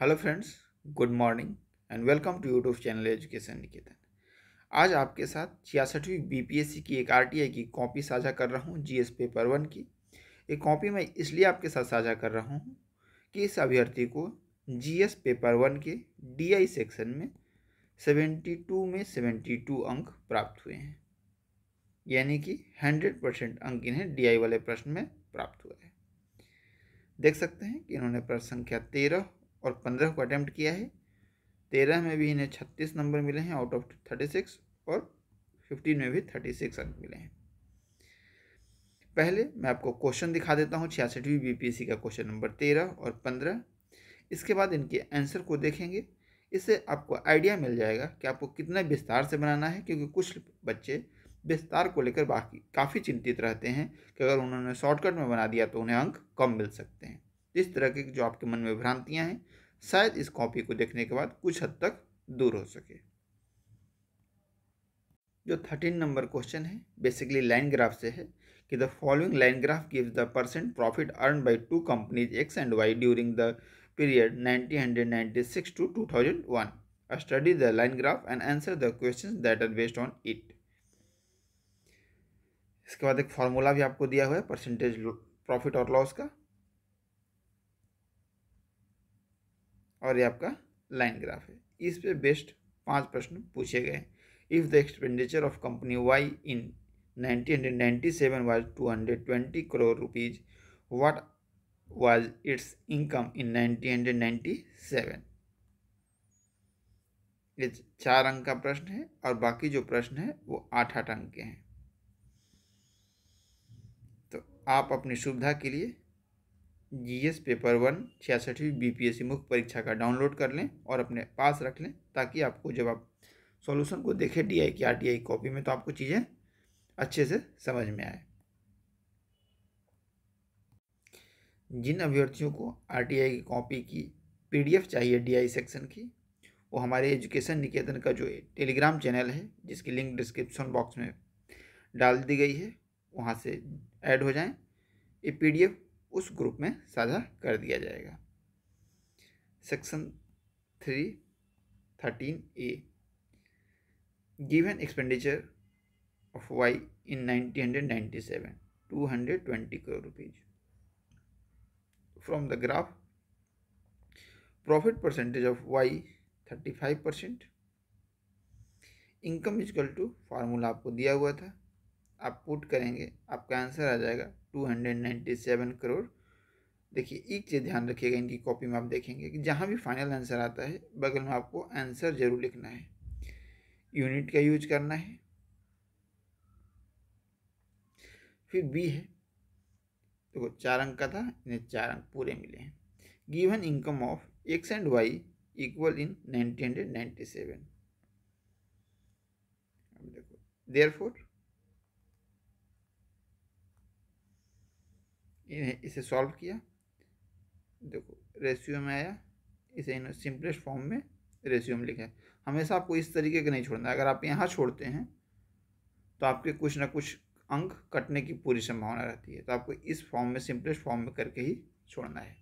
Hello friends good morning and welcome to YouTube channel education Niketan आज आपके साथ छियासठवीं बीपीएससी की एक आरटीआई की कॉपी साझा कर रहा हूँ जीएस पेपर वन की ये कॉपी मैं इसलिए आपके साथ साझा कर रहा हूँ कि इस अभ्यर्थी को जीएस पेपर वन के डीआई सेक्शन में सेवेंटी टू में सेवेंटी टू अंक प्राप्त हुए हैं यानी कि हंड्रेड परसेंट अंक इन्हें डी वाले प्रश्न में प्राप्त हुए हैं देख सकते हैं कि इन्होंने प्रश्न संख्या तेरह और पंद्रह को अटैम्प्ट किया है तेरह में भी इन्हें छत्तीस नंबर मिले हैं आउट ऑफ थर्टी सिक्स और फिफ्टीन में भी थर्टी सिक्स अंक मिले हैं पहले मैं आपको क्वेश्चन दिखा देता हूँ छियासठवीं सी का क्वेश्चन नंबर तेरह और पंद्रह इसके बाद इनके आंसर को देखेंगे इससे आपको आइडिया मिल जाएगा कि आपको कितना विस्तार से बनाना है क्योंकि कुछ बच्चे विस्तार को लेकर बाकी काफ़ी चिंतित रहते हैं कि अगर उन्होंने शॉर्टकट में बना दिया तो उन्हें अंक कम मिल सकते हैं इस तरह के जो आपके मन में भ्रांतियाँ हैं शायद इस कॉपी को देखने के बाद कुछ हद तक दूर हो सके जो थर्टीन नंबर क्वेश्चन है बेसिकली लाइन ग्राफ से है कि the following line graph gives the percent profit earn by two companies X and Y during the period 1996 to 2001 study the line graph and answer the question that are based on it इसके बाद एक formula भी आपको दिया हुआ है percentage profit और loss का और ये आपका लाइन ग्राफ है इस पे बेस्ट पांच प्रश्न पूछे गए if the expenditure of company Y in nineteen was two crore rupees what was its income in nineteen ये चार अंक का प्रश्न है और बाकी जो प्रश्न है वो आठ आठ अंक के हैं तो आप अपनी सुविधा के लिए जीएस पेपर वन छियासठवीं बीपीएससी मुख्य परीक्षा का डाउनलोड कर लें और अपने पास रख लें ताकि आपको जब आप सॉल्यूशन को देखें डी आई की आर टी आई कॉपी में तो आपको चीज़ें अच्छे से समझ में आए जिन अभ्यर्थियों को आर टी आई की कॉपी की पी डी एफ चाहिए डी आई सेक्शन की वो हमारे एजुकेशन निकेतन का जो टेलीग्राम चैनल है जिसकी लिंक डिस्क्रिप्शन बॉक्स में डाल दी गई है वहाँ से ऐड हो जाएँ ये पी डी एफ उस ग्रुप में साझा कर दिया जाएगा section three thirteen A given expenditure of Y in nineteen hundred ninety seven two hundred twenty crore rupees from the graph profit percentage of Y thirty five percent income equal to formula आपको दिया हुआ था आप put करेंगे आपका answer आ जाएगा two hundred ninety seven crore देखिए एक चीज़ ध्यान रखिएगा इनकी कॉपी में आप देखेंगे कि जहाँ भी फाइनल आंसर आता है बगल में आपको आंसर ज़रूर लिखना है यूनिट का यूज करना है फिर बी है देखो तो चार अंक का था इन्हें चार अंक पूरे मिले हैं given income of X and Y equal in nineteen hundred ninety seven देखो देयर फोर इन्हें इसे सॉल्व किया देखो रेशियो में आया इसे इन्होंने सिंपलेस्ट फॉर्म में रेशियो में लिखा हमेशा आपको इस तरीके का नहीं छोड़ना अगर आप यहाँ छोड़ते हैं तो आपके कुछ ना कुछ अंक कटने की पूरी संभावना रहती है तो आपको इस फॉर्म में सिंपलेस्ट फॉर्म में करके ही छोड़ना है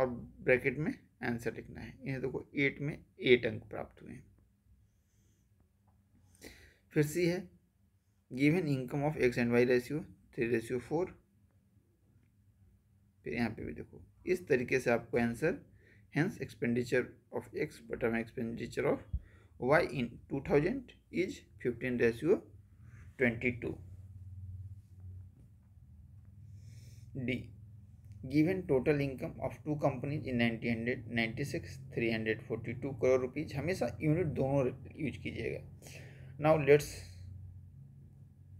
और ब्रैकेट में आंसर लिखना है इन्हें देखो एट में एट अंक प्राप्त हुए हैं फिर सी है given income of X and Y ratio three ratio four फिर यहाँ पे भी देखो इस तरीके से आपको answer hence expenditure of X bottom expenditure of Y in two thousand is fifteen ratio twenty two D given total income of two companies in nineteen hundred ninety six three hundred forty two crore rupees हमेशा unit दोनों use कीजिएगा now let's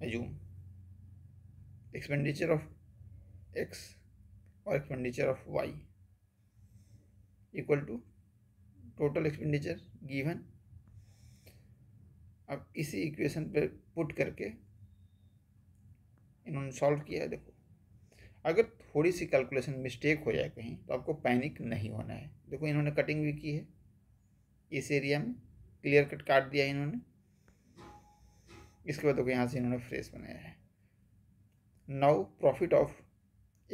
assume expenditure of X और expenditure of Y equal to total expenditure given अब इसी equation पर put करके इन्होंने solve किया है देखो अगर थोड़ी सी कैलकुलेशन मिस्टेक हो जाए कहीं तो आपको पैनिक नहीं होना है देखो इन्होंने कटिंग भी की है इस एरिया में क्लियर कट काट दिया इन्होंने इसके बाद देखो यहाँ से इन्होंने फ्रेश बनाया है now profit of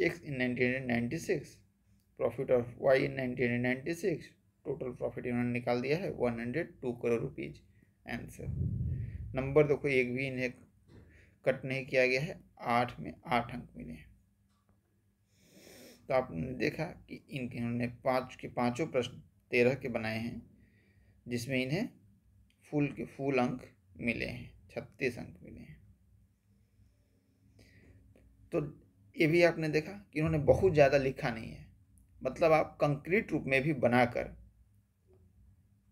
x in 1996 profit of Y in 1996 total profit इन्होंने निकाल दिया है one crore rupees answer number देखो एक भी इन्हें कट नहीं किया गया है आठ में आठ अंक मिले हैं तो आपने देखा कि इनके इन्होंने पाँच के पांचों प्रश्न तेरह के बनाए हैं जिसमें इन्हें फुल के फुल अंक मिले हैं छत्तीस अंक मिले हैं तो ये भी आपने देखा कि इन्होंने बहुत ज़्यादा लिखा नहीं है मतलब आप कंक्रीट रूप में भी बनाकर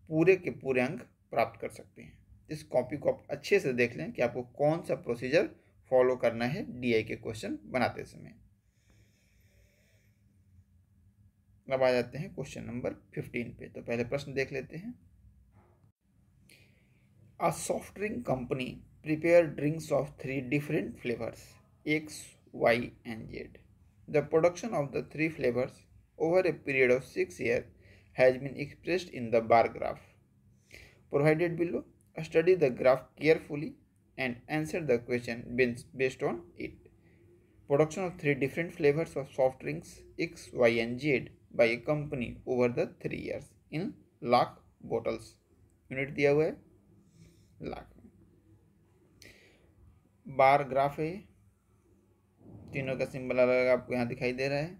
पूरे के पूरे अंक प्राप्त कर सकते हैं इस कॉपी को आप अच्छे से देख लें कि आपको कौन सा प्रोसीजर फॉलो करना है डी के क्वेश्चन बनाते समय अब आ जाते हैं क्वेश्चन नंबर फिफ्टीन पे तो पहले प्रश्न देख लेते हैं a soft drink company prepare drinks of three different flavours एक Y and Z. The production of the three flavors over a period of 6 years has been expressed in the bar graph. Provided below, study the graph carefully and answer the question based on it. Production of three different flavors of soft drinks X, Y and Z by a company over the 3 years in lakh bottles. Unit दिया हुआ है lakh Bar graph तीनों का symbol अलग अलग आपको यहाँ दिखाई दे रहा है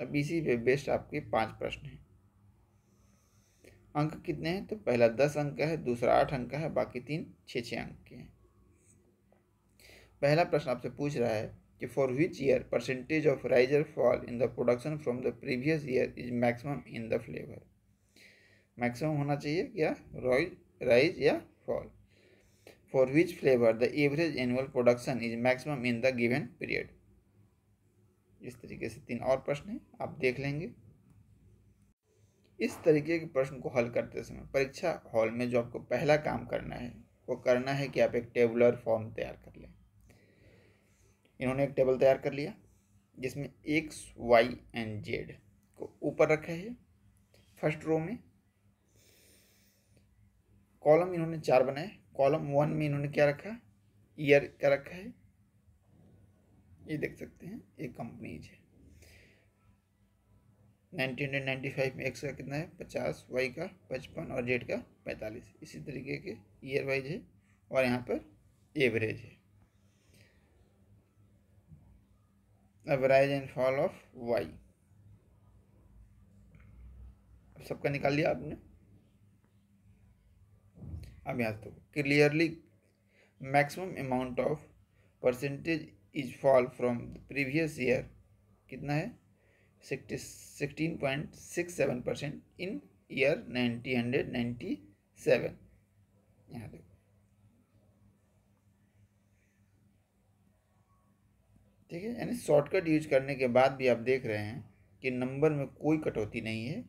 अब इसी पे बेस्ट आपके पांच प्रश्न हैं अंक कितने हैं तो पहला दस अंक है दूसरा आठ अंक है बाकी तीन छः छः अंक के हैं पहला प्रश्न आपसे पूछ रहा है कि for which year percentage of rise fall in the production from the previous year is maximum in the flavour maximum होना चाहिए क्या राइज या fall for which flavor the average annual production is maximum in the given period इस तरीके से तीन और प्रश्न हैं आप देख लेंगे इस तरीके के प्रश्न को हल करते समय परीक्षा हॉल में जो आपको पहला काम करना है वो करना है कि आप एक टेबुलर फॉर्म तैयार कर लें इन्होंने एक टेबल तैयार कर लिया जिसमें एक्स वाई एंड जेड को ऊपर रखा है फर्स्ट रो में कॉलम इन्होंने चार बनाए कॉलम वन में इन्होंने क्या रखा है ईयर क्या रखा है ये देख सकते हैं ये कंपनीज है 1995 में एक्स का कितना है पचास वाई का पचपन और जेड का पैंतालीस इसी तरीके के ईयर वाइज है और यहाँ पर एवरेज है अब rise and fall of Y सबका निकाल लिया आपने अब याद तो clearly maximum amount of percentage is fall from previous year कितना है sixty sixteen point six seven percent in year ninety hundred ninety seven यहाँ देखो ठीक है यानी शॉर्टकट यूज करने के बाद भी आप देख रहे हैं कि नंबर में कोई कटौती नहीं है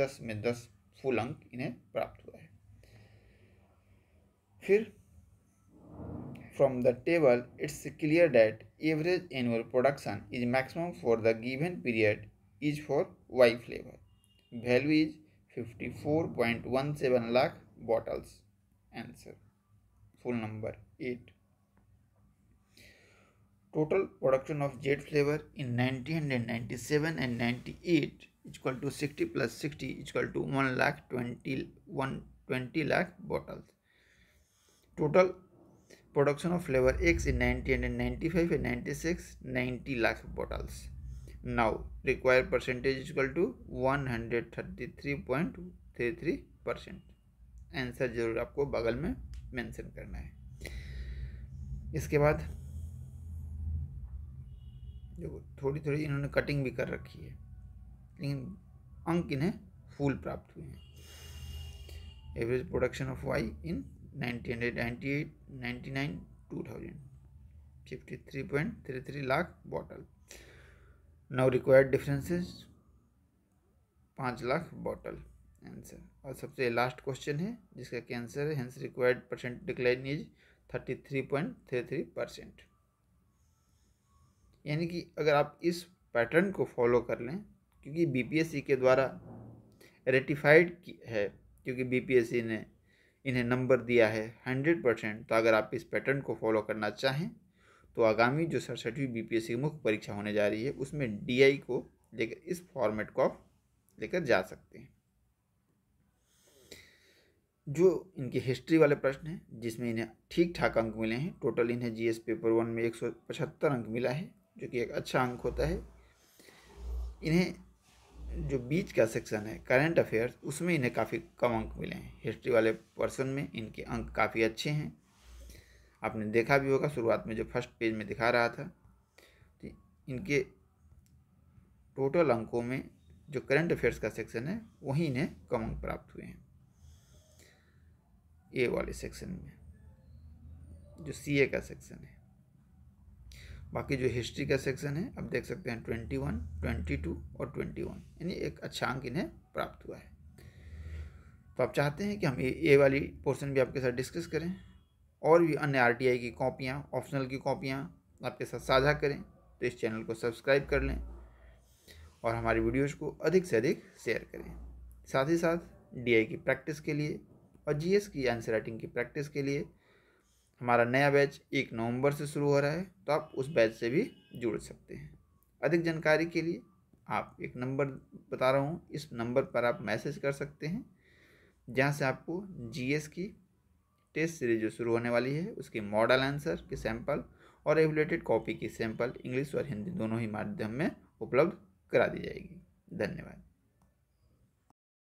दस में दस फुल अंक इन्हें प्राप्त हुआ है Here, from the table, it's clear that average annual production is maximum for the given period is for Y flavor. Value is 54.17 lakh bottles. Answer. Full number 8. Total production of jet flavor in 1997 and 98 equal to 60 plus 60 equal to 1 lakh 20, 120 lakh bottles. Total production of flavour X से ninety and ninety five है ninety six ninety lakh bottles now require percentage equal to one hundred thirty three point three three percent answer जरूर आपको बगल में mention करना है इसके बाद देखो थोड़ी थोड़ी इन्होंने कटिंग भी कर रखी है लेकिन अंक इन्हें फूल प्राप्त हुए हैं average production of Y in nineteen hundred ninety eight ninety nine two thousand fifty three point three three lakh bottle now required differences पाँच लाख बॉटल आंसर और सबसे लास्ट क्वेश्चन है जिसका कैंसर आंसर है required percent decline is thirty three point three three percent यानी कि अगर आप इस पैटर्न को फॉलो कर लें क्योंकि बीपीएससी के द्वारा रेटिफाइड है क्योंकि बीपीएससी ने इन्हें नंबर दिया है हंड्रेड परसेंट तो अगर आप इस पैटर्न को फॉलो करना चाहें तो आगामी जो सड़सठवीं बी पी एस की मुख्य परीक्षा होने जा रही है उसमें डी को लेकर इस फॉर्मेट को आप लेकर जा सकते हैं जो इनके हिस्ट्री वाले प्रश्न हैं जिसमें इन्हें ठीक ठाक अंक मिले हैं टोटल इन्हें एस पेपर वन में एक सौ पचहत्तर अंक मिला है जो कि एक अच्छा अंक होता है इन्हें जो बीच का सेक्शन है करंट अफेयर्स उसमें इन्हें काफ़ी कम अंक मिले हैं हिस्ट्री वाले पर्सन में इनके अंक काफ़ी अच्छे हैं आपने देखा भी होगा शुरुआत में जो फर्स्ट पेज में दिखा रहा था तो इनके टोटल अंकों में जो करंट अफेयर्स का सेक्शन है वहीं इन्हें कम अंक प्राप्त हुए हैं ए वाले सेक्शन में जो सी ए का सेक्शन है बाकी जो हिस्ट्री का सेक्शन है आप देख सकते हैं ट्वेंटी वन ट्वेंटी टू और ट्वेंटी वन यानी एक अच्छा अंक इन्हें प्राप्त हुआ है तो आप चाहते हैं कि हम ये ये वाली पोर्शन भी आपके साथ डिस्कस करें और भी अन्य आर की कॉपियाँ ऑप्शनल की कॉपियाँ आपके साथ साझा करें तो इस चैनल को सब्सक्राइब कर लें और हमारी वीडियोज़ को अधिक से अधिक शेयर करें साथ ही साथ डी की प्रैक्टिस के लिए और जी की आंसर राइटिंग की प्रैक्टिस के लिए हमारा नया बैच एक नवंबर से शुरू हो रहा है तो आप उस बैच से भी जुड़ सकते हैं अधिक जानकारी के लिए आप एक नंबर बता रहा हूँ इस नंबर पर आप मैसेज कर सकते हैं जहाँ से आपको जीएस की टेस्ट सीरीज जो शुरू होने वाली है उसके मॉडल आंसर के सैंपल और एवलेटेड कॉपी की सैंपल इंग्लिश और हिंदी दोनों ही माध्यम में उपलब्ध करा दी जाएगी धन्यवाद